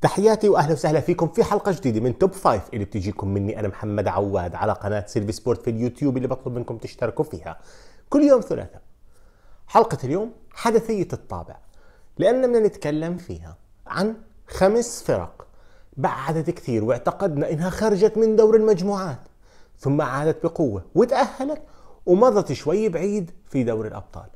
تحياتي واهلا وسهلا فيكم في حلقه جديده من توب 5 اللي بتجيكم مني انا محمد عواد على قناه سيلفي سبورت في اليوتيوب اللي بطلب منكم تشتركوا فيها كل يوم ثلاثاء. حلقه اليوم حدثيه الطابع لان بدنا نتكلم فيها عن خمس فرق بعدت كثير واعتقدنا انها خرجت من دور المجموعات ثم عادت بقوه وتاهلت ومضت شوي بعيد في دور الابطال.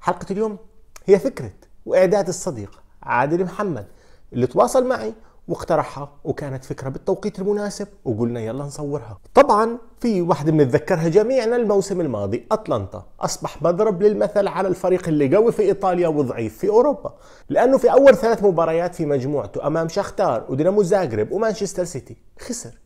حلقه اليوم هي فكره واعداد الصديق عادل محمد اللي تواصل معي واقترحها وكانت فكره بالتوقيت المناسب وقلنا يلا نصورها طبعا في واحدة بنتذكرها جميعنا الموسم الماضي أطلنطا أصبح مضرب للمثل على الفريق اللي قوي في إيطاليا وضعيف في أوروبا لأنه في أول ثلاث مباريات في مجموعته أمام شختار ودينامو زاغرب ومانشستر سيتي خسر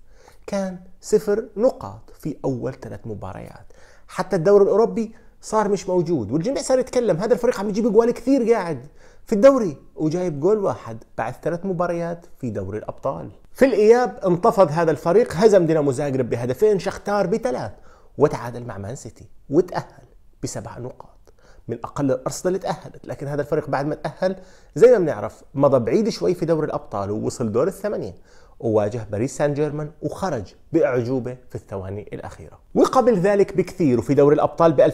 كان صفر نقاط في أول ثلاث مباريات حتى الدوري الأوروبي صار مش موجود والجميع صار يتكلم هذا الفريق عم يجيب جوال كثير قاعد في الدوري وجايب جول واحد بعد ثلاث مباريات في دوري الأبطال في الإياب انتفض هذا الفريق هزم دينامو زاغرب بهدفين شختار بثلاث وتعادل مع مان سيتي وتأهل بسبع نقاط من أقل الأرصدة اللي تأهلت لكن هذا الفريق بعد ما تأهل زي ما بنعرف مضى بعيد شوي في دوري الأبطال ووصل دور الثمانية وواجه باريس سان جيرمان وخرج بأعجوبة في الثواني الأخيرة وقبل ذلك بكثير وفي دوري الأبطال ب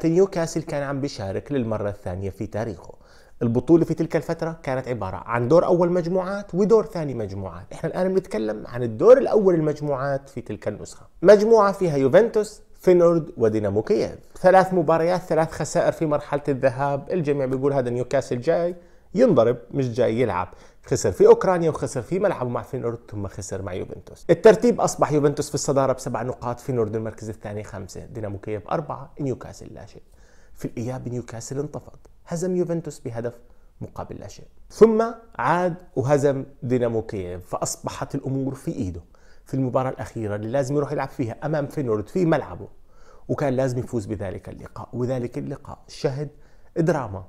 2002-2003 نيوكاسل كان عم بيشارك للمرة الثانية في تاريخه البطولة في تلك الفترة كانت عبارة عن دور أول مجموعات ودور ثاني مجموعات إحنا الآن بنتكلم عن الدور الأول المجموعات في تلك النسخة مجموعة فيها يوفنتوس فينورد ودينامو كييف ثلاث مباريات ثلاث خسائر في مرحلة الذهاب الجميع بيقول هذا نيوكاسل جاي ينضرب مش جاي يلعب خسر في اوكرانيا وخسر في ملعبه مع فينورد ثم خسر مع يوفنتوس الترتيب اصبح يوفنتوس في الصداره بسبع نقاط فينورد المركز الثاني خمسه دينامو كييف اربعه نيوكاسل لا شيء في الاياب نيوكاسل انتفض هزم يوفنتوس بهدف مقابل لا شيء ثم عاد وهزم دينامو كييف فأصبحت الأمور في إيده في المباراة الأخيرة اللي لازم يروح يلعب فيها أمام فينورد في ملعبه وكان لازم يفوز بذلك اللقاء وذلك اللقاء شهد دراما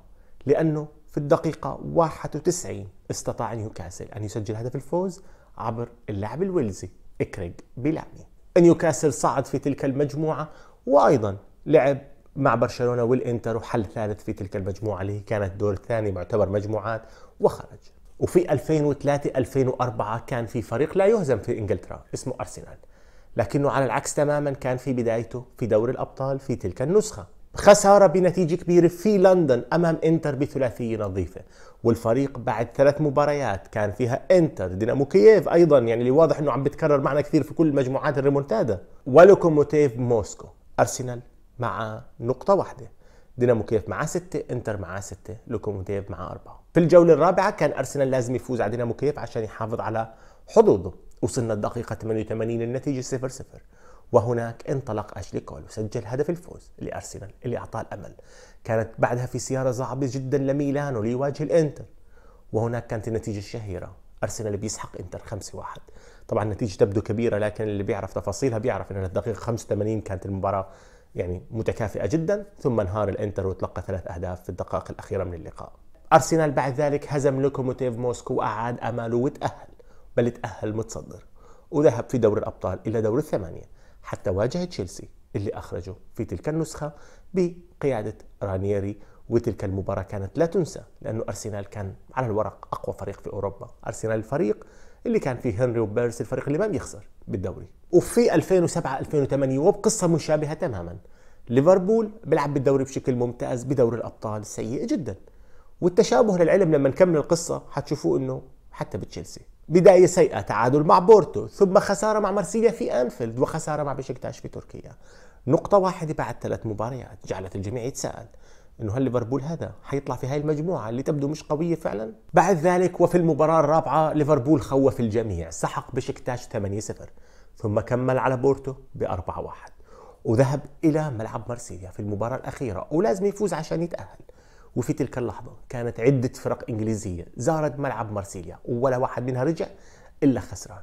لأنه في الدقيقة 91 استطاع نيوكاسل أن يسجل هدف الفوز عبر اللاعب الويلزي كريغ بيلامي نيوكاسل صعد في تلك المجموعة وأيضا لعب مع برشلونة والإنتر وحل ثالث في تلك المجموعة اللي هي كانت دور ثاني معتبر مجموعات وخرج وفي 2003 2004 كان في فريق لا يهزم في انجلترا اسمه ارسنال لكنه على العكس تماما كان في بدايته في دوري الابطال في تلك النسخه خساره بنتيجه كبيره في لندن امام انتر بثلاثيه نظيفه والفريق بعد ثلاث مباريات كان فيها انتر دينامو كييف ايضا يعني اللي واضح انه عم بتكرر معنا كثير في كل مجموعات الريمونتادا ولوكوموتيف موسكو ارسنال مع نقطة واحدة دينامو كيف مع ستة انتر مع ستة لوكوموتيف مع أربعة في الجولة الرابعة كان أرسنال لازم يفوز على دينامو كيف عشان يحافظ على حظوظه وصلنا الدقيقة 88 النتيجة 0 0 وهناك انطلق أشلي كول وسجل هدف الفوز لأرسنال اللي أعطاه الأمل كانت بعدها في سيارة صعبة جدا لميلانو ليواجه الإنتر وهناك كانت النتيجة الشهيرة أرسنال بيسحق إنتر 5 1 طبعا النتيجة تبدو كبيرة لكن اللي بيعرف تفاصيلها بيعرف أن الدقيقة 85 كانت المباراة يعني متكافئه جدا ثم انهار الانتر وتلقى ثلاث اهداف في الدقائق الاخيره من اللقاء. ارسنال بعد ذلك هزم لوكوموتيف موسكو واعاد اماله وتاهل بل تاهل متصدر وذهب في دور الابطال الى دور الثمانيه حتى واجه تشيلسي اللي اخرجه في تلك النسخه بقياده رانيري وتلك المباراه كانت لا تنسى لانه ارسنال كان على الورق اقوى فريق في اوروبا، ارسنال الفريق اللي كان فيه هنري وبيرس الفريق اللي ما بيخسر، بالدوري وفي 2007 2008 وبقصه مشابهه تماما ليفربول بيلعب بالدوري بشكل ممتاز بدوري الابطال سيء جدا والتشابه للعلم لما نكمل القصه حتشوفوه انه حتى بتشيلسي بداية سيئة تعادل مع بورتو ثم خسارة مع مرسيليا في أنفيلد وخسارة مع بشكتاش في تركيا نقطة واحدة بعد ثلاث مباريات جعلت الجميع يتساءل انه هل ليفربول هذا حيطلع في هاي المجموعه اللي تبدو مش قويه فعلا بعد ذلك وفي المباراه الرابعه ليفربول خوف الجميع سحق بشكتاش 8-0 ثم كمل على بورتو ب 4-1 وذهب الى ملعب مارسيليا في المباراه الاخيره ولازم يفوز عشان يتاهل وفي تلك اللحظه كانت عده فرق انجليزيه زارت ملعب مارسيليا ولا واحد منها رجع الا خسران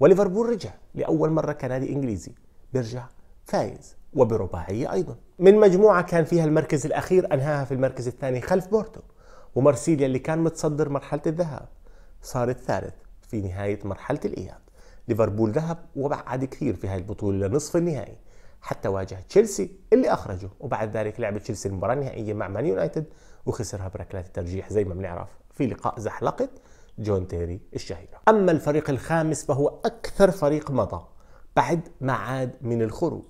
وليفربول رجع لاول مره كنادي انجليزي بيرجع فايز وبرباعية أيضا من مجموعة كان فيها المركز الأخير أنهاها في المركز الثاني خلف بورتو ومرسيليا اللي كان متصدر مرحلة الذهاب صار الثالث في نهاية مرحلة الإياب ليفربول ذهب وبعد كثير في هاي البطولة لنصف النهائي حتى واجه تشيلسي اللي أخرجه وبعد ذلك لعب تشيلسي المباراة النهائية مع مان يونايتد وخسرها بركلات الترجيح زي ما بنعرف في لقاء زحلقت جون تيري الشهيرة أما الفريق الخامس فهو أكثر فريق مضى بعد ما عاد من الخروج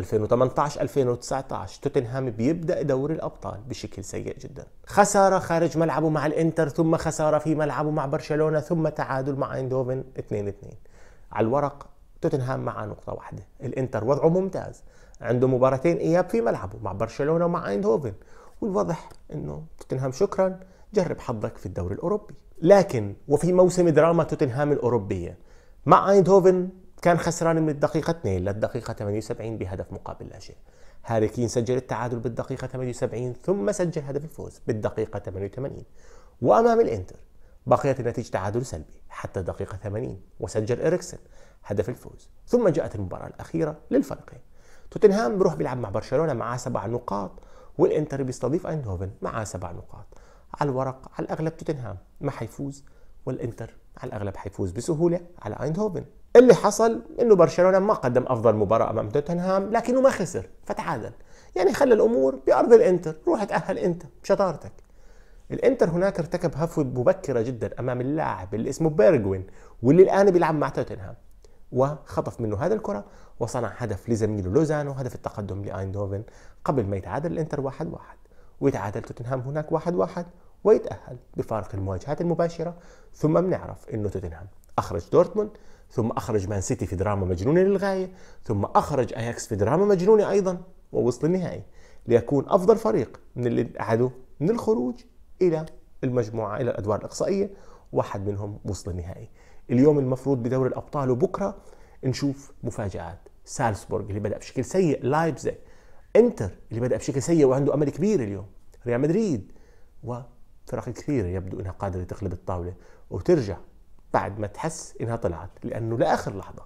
2018 2019 توتنهام بيبدا دوري الابطال بشكل سيء جدا خساره خارج ملعبه مع الانتر ثم خساره في ملعبه مع برشلونه ثم تعادل مع ايندوفن 2 2 على الورق توتنهام مع نقطه واحده الانتر وضعه ممتاز عنده مباراتين اياب في ملعبه مع برشلونه ومع ايندهوفن والواضح انه توتنهام شكرا جرب حظك في الدوري الاوروبي لكن وفي موسم دراما توتنهام الاوروبيه مع ايندهوفن كان خسران من الدقيقة 2 للدقيقة 78 بهدف مقابل لا شيء هاري كين سجل التعادل بالدقيقة 78 ثم سجل هدف الفوز بالدقيقة 88 وأمام الإنتر بقيت النتيجة تعادل سلبي حتى الدقيقة 80 وسجل إريكسن هدف الفوز ثم جاءت المباراة الأخيرة للفريقين توتنهام بيروح بيلعب مع برشلونة معاه سبع نقاط والإنتر بيستضيف أيندهوفن معاه سبع نقاط على الورق على الأغلب توتنهام ما حيفوز والإنتر على الاغلب حيفوز بسهوله على ايندهوفن اللي حصل انه برشلونه ما قدم افضل مباراه امام توتنهام لكنه ما خسر فتعادل يعني خلى الامور بارض الانتر روح تاهل انت بشطارتك الانتر هناك ارتكب هفوه مبكره جدا امام اللاعب اللي اسمه بيرجوين واللي الان بيلعب مع توتنهام وخطف منه هذا الكرة وصنع هدف لزميله لوزانو هدف التقدم لأيندوفن قبل ما يتعادل الانتر واحد واحد ويتعادل توتنهام هناك واحد واحد ويتأهل بفارق المواجهات المباشرة ثم بنعرف انه توتنهام اخرج دورتموند ثم اخرج مان سيتي في دراما مجنونة للغاية ثم اخرج اياكس في دراما مجنونة ايضا ووصل النهائي ليكون افضل فريق من اللي قعدوا من الخروج الى المجموعة الى الادوار الاقصائية واحد منهم وصل النهائي اليوم المفروض بدوري الابطال وبكره نشوف مفاجآت سالسبورغ اللي بدأ بشكل سيء لايبزيج انتر اللي بدأ بشكل سيء وعنده امل كبير اليوم ريال مدريد و فرق كثيرة يبدو انها قادرة تقلب الطاولة وترجع بعد ما تحس انها طلعت لانه لاخر لحظة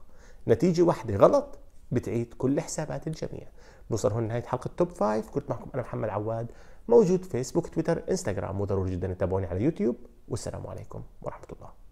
نتيجة واحدة غلط بتعيد كل حسابات الجميع نوصل هون نهاية حلقة توب فايف كنت معكم انا محمد عواد موجود فيسبوك تويتر انستغرام وضروري جدا تتابعوني على يوتيوب والسلام عليكم ورحمة الله